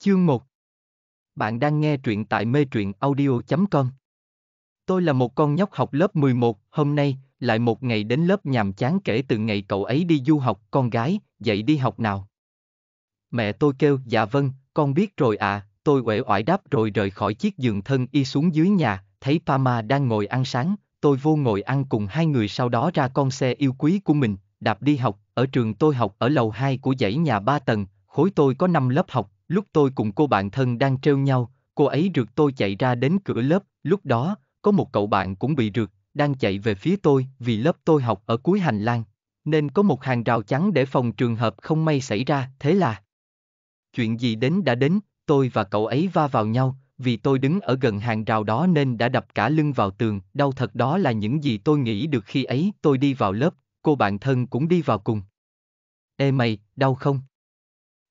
Chương 1 Bạn đang nghe truyện tại mê truyện audio.com Tôi là một con nhóc học lớp 11, hôm nay, lại một ngày đến lớp nhàm chán kể từ ngày cậu ấy đi du học, con gái, dậy đi học nào. Mẹ tôi kêu, dạ vâng, con biết rồi à, tôi uể oải đáp rồi rời khỏi chiếc giường thân y xuống dưới nhà, thấy Pama đang ngồi ăn sáng, tôi vô ngồi ăn cùng hai người sau đó ra con xe yêu quý của mình, đạp đi học, ở trường tôi học ở lầu 2 của dãy nhà 3 tầng, khối tôi có 5 lớp học, Lúc tôi cùng cô bạn thân đang trêu nhau, cô ấy rượt tôi chạy ra đến cửa lớp, lúc đó, có một cậu bạn cũng bị rượt, đang chạy về phía tôi vì lớp tôi học ở cuối hành lang, nên có một hàng rào chắn để phòng trường hợp không may xảy ra, thế là... Chuyện gì đến đã đến, tôi và cậu ấy va vào nhau, vì tôi đứng ở gần hàng rào đó nên đã đập cả lưng vào tường, đau thật đó là những gì tôi nghĩ được khi ấy tôi đi vào lớp, cô bạn thân cũng đi vào cùng. Ê mày, đau không?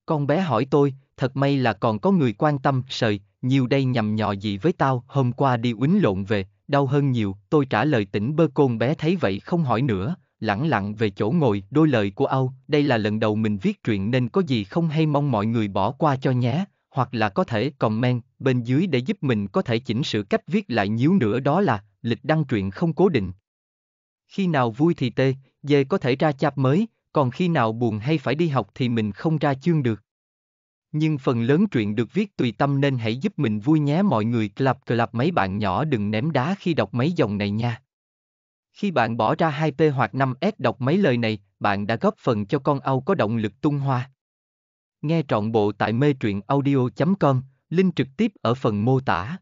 Con bé hỏi tôi, thật may là còn có người quan tâm, sợi, nhiều đây nhầm nhọ gì với tao, hôm qua đi uýnh lộn về, đau hơn nhiều, tôi trả lời tỉnh bơ côn bé thấy vậy không hỏi nữa, lẳng lặng về chỗ ngồi, đôi lời của Âu, đây là lần đầu mình viết truyện nên có gì không hay mong mọi người bỏ qua cho nhé, hoặc là có thể comment bên dưới để giúp mình có thể chỉnh sửa cách viết lại nhíu nữa đó là lịch đăng truyện không cố định. Khi nào vui thì tê, dê có thể ra chạp mới, còn khi nào buồn hay phải đi học thì mình không ra chương được nhưng phần lớn truyện được viết tùy tâm nên hãy giúp mình vui nhé mọi người clap clap mấy bạn nhỏ đừng ném đá khi đọc mấy dòng này nha. Khi bạn bỏ ra 2P hoặc 5S đọc mấy lời này, bạn đã góp phần cho con âu có động lực tung hoa. Nghe trọn bộ tại mê truyện audio.com, link trực tiếp ở phần mô tả.